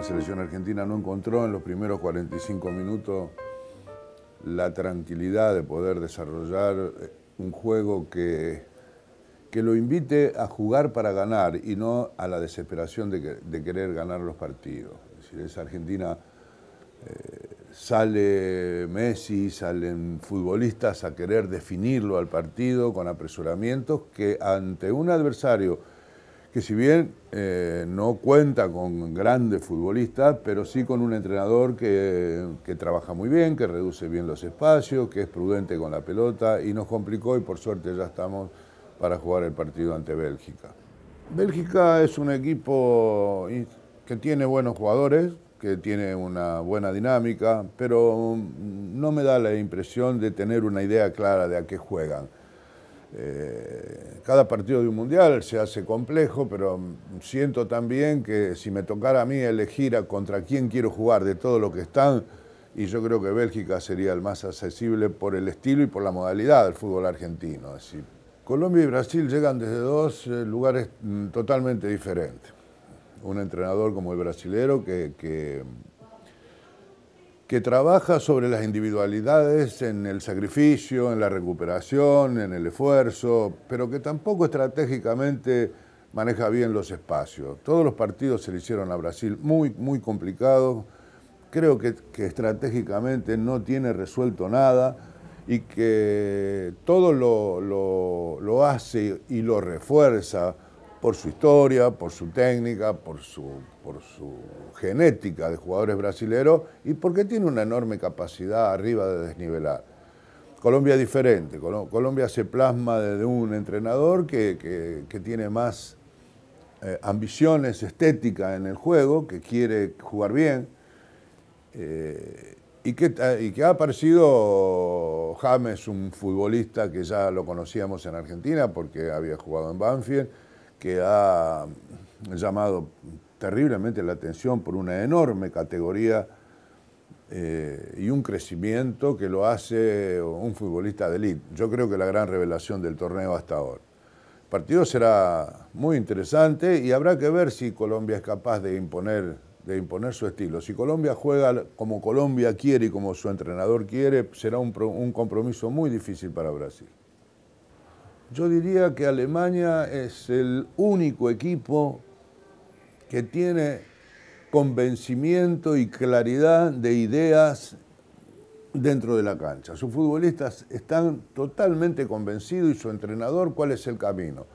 La selección argentina no encontró en los primeros 45 minutos la tranquilidad de poder desarrollar eh, un juego que, que lo invite a jugar para ganar y no a la desesperación de, querer ganar los partidos. Es decir, esa Argentina eh, sale Messi, salen futbolistas a querer definirlo al partido con apresuramientos que ante un adversario que si bien eh, no cuenta con grandes futbolistas, pero sí con un entrenador que, que, trabaja muy bien, que reduce bien los espacios, que es prudente con la pelota y nos complicó y por suerte ya estamos para jugar el partido ante Bélgica. Bélgica es un equipo que tiene buenos jugadores, que tiene una buena dinámica, pero mm, no me da la impresión de tener una idea clara de a qué juegan. Eh, cada partido de un mundial se hace complejo, pero siento también que si me tocara a mí elegir contra quién quiero jugar de todo lo que están, y yo creo que Bélgica sería el más accesible por el estilo y por la modalidad del fútbol argentino. Colombia y Brasil llegan desde dos eh, lugares mm, totalmente diferentes. Un entrenador como el brasilero que que trabaja sobre las individualidades en el sacrificio, en la recuperación, en el esfuerzo, pero que tampoco estratégicamente maneja bien los espacios. Todos los partidos se le hicieron a Brasil muy, muy complicados. Creo que, estratégicamente no tiene resuelto nada y que todo lo hace y lo refuerza por su historia, por su técnica, por su, por su genética de jugadores brasileros y porque tiene una enorme capacidad arriba de desnivelar. Colombia es diferente, Colombia se plasma de un entrenador que, que, tiene más eh, ambiciones estéticas en el juego, que quiere jugar bien eh, y, que, eh, y que ha aparecido James, un futbolista que ya lo conocíamos en Argentina porque había jugado en Banfield que ha llamado terriblemente la atención por una enorme categoría eh, y un crecimiento que lo hace un futbolista de élite. Yo creo que la gran revelación del torneo hasta ahora. El partido será muy interesante y habrá que ver si Colombia es capaz de imponer, de imponer su estilo. Si Colombia juega como Colombia quiere y como su entrenador quiere, será un compromiso muy difícil para Brasil. Yo diría que Alemania es el único equipo que tiene convencimiento y claridad de ideas dentro de la cancha. Sus futbolistas están totalmente convencidos y su entrenador cuál es el camino.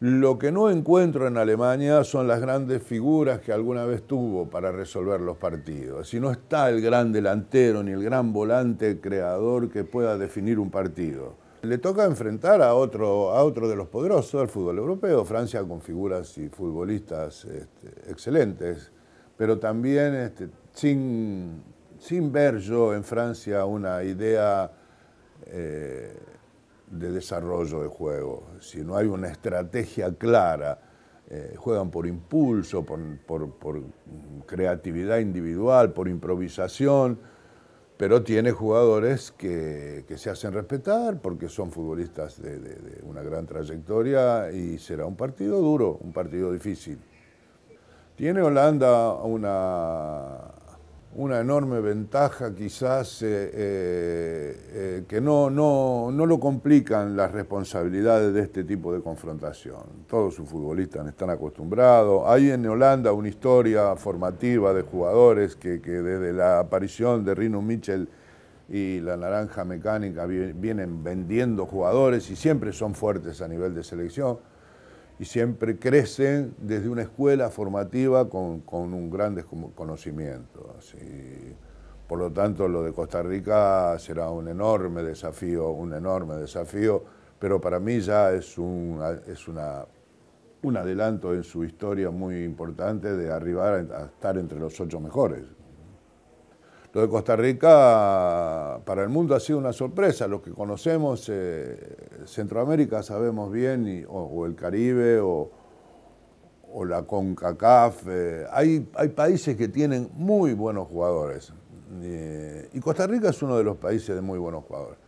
Lo que no encuentro en Alemania son las grandes figuras que alguna vez tuvo para resolver los partidos. Si no está el gran delantero ni el gran volante creador que pueda definir un partido. Le toca enfrentar a otro, a otro de los poderosos del fútbol europeo, Francia con figuras y futbolistas este, excelentes, pero también este, sin, ver yo en Francia una idea eh, de desarrollo de juego, si no hay una estrategia clara. Eh, juegan por impulso, por creatividad individual, por improvisación pero tiene jugadores que, se hacen respetar porque son futbolistas de, de, una gran trayectoria y será un partido duro, un partido difícil. Tiene Holanda una, una enorme ventaja quizás eh, eh, eh, que no, lo complican las responsabilidades de este tipo de confrontación. Todos sus futbolistas están acostumbrados. Hay en Holanda una historia formativa de jugadores que, que desde la aparición de Rino Michel y la naranja mecánica vienen vendiendo jugadores y siempre son fuertes a nivel de selección y siempre crecen desde una escuela formativa con, un gran conocimiento. Por lo tanto, lo de Costa Rica será un enorme desafío, un enorme desafío, pero para mí ya es un, es un adelanto en su historia muy importante de arribar a estar entre los ocho mejores de Costa Rica para el mundo ha sido una sorpresa. Los que conocemos eh, Centroamérica sabemos bien, o, el Caribe o, la CONCACAF. Eh, hay, países que tienen muy buenos jugadores. Eh, y Costa Rica es uno de los países de muy buenos jugadores.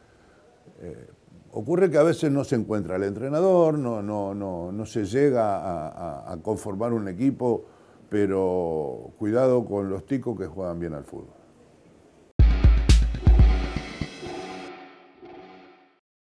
ocurre que a veces no se encuentra el entrenador, no, se llega a, a conformar un equipo, pero cuidado con los ticos que juegan bien al fútbol.